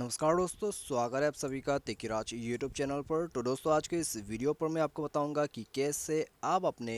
नमस्कार दोस्तों स्वागत है आप सभी का तेकिराज यूट्यूब चैनल पर तो दोस्तों आज के इस वीडियो पर मैं आपको बताऊंगा कि कैसे आप अपने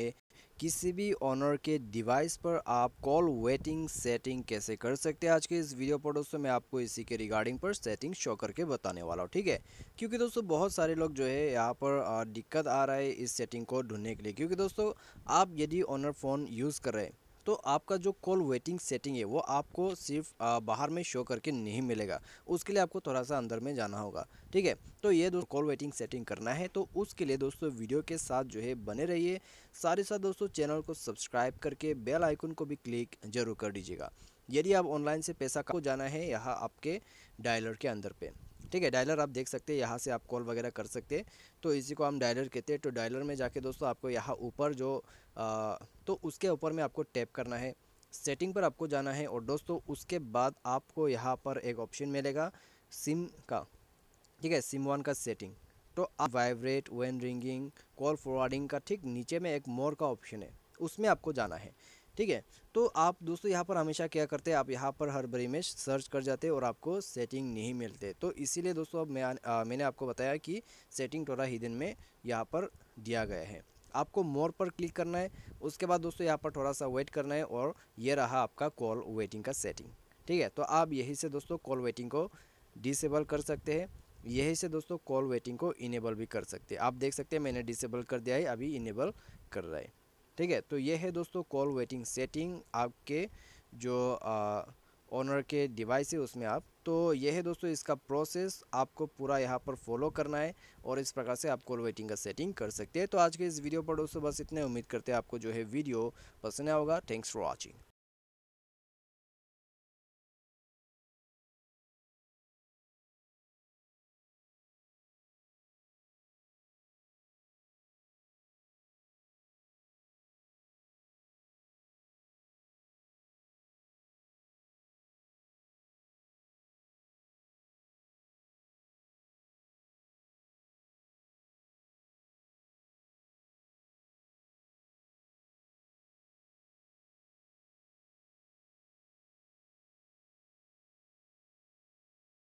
किसी भी ऑनर के डिवाइस पर आप कॉल वेटिंग सेटिंग कैसे कर सकते हैं आज के इस वीडियो पर दोस्तों मैं आपको इसी के रिगार्डिंग पर सेटिंग शो करके बताने वाला हूँ ठीक है क्योंकि दोस्तों बहुत सारे लोग जो है यहाँ पर दिक्कत आ रहा है इस सेटिंग को ढूंढने के लिए क्योंकि दोस्तों आप यदि ऑनर फ़ोन यूज़ कर रहे हैं तो आपका जो कॉल वेटिंग सेटिंग है वो आपको सिर्फ बाहर में शो करके नहीं मिलेगा उसके लिए आपको थोड़ा सा अंदर में जाना होगा ठीक है तो ये दोस्तों कॉल वेटिंग सेटिंग करना है तो उसके लिए दोस्तों वीडियो के साथ जो है बने रहिए सारे साथ दोस्तों चैनल को सब्सक्राइब करके बेल आइकन को भी क्लिक जरूर कर दीजिएगा यदि आप ऑनलाइन से पैसा को जाना है यहाँ आपके डायलर के अंदर पर ठीक है डायलर आप देख सकते हैं यहाँ से आप कॉल वगैरह कर सकते हैं तो इसी को हम डायलर कहते हैं तो डायलर में जाके दोस्तों आपको यहाँ ऊपर जो आ, तो उसके ऊपर में आपको टैप करना है सेटिंग पर आपको जाना है और दोस्तों उसके बाद आपको यहाँ पर एक ऑप्शन मिलेगा सिम का ठीक है सिम वन का सेटिंग तो आप vibrate one ringing call forwarding का ठीक नीचे में एक मोर का ऑप्शन है उसमें आपको जाना है ठीक है तो आप दोस्तों यहाँ पर हमेशा क्या करते हैं आप यहाँ पर हर बरी में सर्च कर जाते और आपको सेटिंग नहीं मिलते तो इसीलिए दोस्तों अब मैं आ, मैंने आपको बताया कि सेटिंग टोरा हिदन में यहाँ पर दिया गया है आपको मोर पर क्लिक करना है उसके बाद दोस्तों यहाँ पर थोड़ा सा वेट करना है और ये रहा आपका कॉल वेटिंग का सेटिंग ठीक है तो आप यहीं से दोस्तों कॉल वेटिंग को डिसेबल कर सकते हैं यही से दोस्तों कॉल वेटिंग को इनेबल भी कर सकते हैं आप देख सकते हैं मैंने डिसेबल कर दिया है अभी इनेबल कर रहा है ठीक है तो ये है दोस्तों कॉल वेटिंग सेटिंग आपके जो ऑनर के डिवाइस है उसमें आप तो ये है दोस्तों इसका प्रोसेस आपको पूरा यहाँ पर फॉलो करना है और इस प्रकार से आप कॉल वेटिंग का सेटिंग कर सकते हैं तो आज के इस वीडियो पर दोस्तों बस इतने उम्मीद करते हैं आपको जो है वीडियो पसंद आया होगा थैंक्स फॉर वॉचिंग